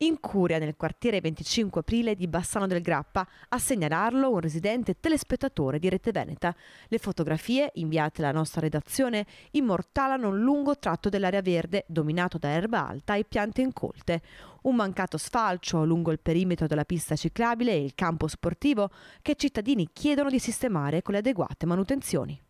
In curia nel quartiere 25 aprile di Bassano del Grappa, a segnalarlo un residente telespettatore di Rete Veneta. Le fotografie, inviate alla nostra redazione, immortalano un lungo tratto dell'area verde dominato da erba alta e piante incolte. Un mancato sfalcio lungo il perimetro della pista ciclabile e il campo sportivo che i cittadini chiedono di sistemare con le adeguate manutenzioni.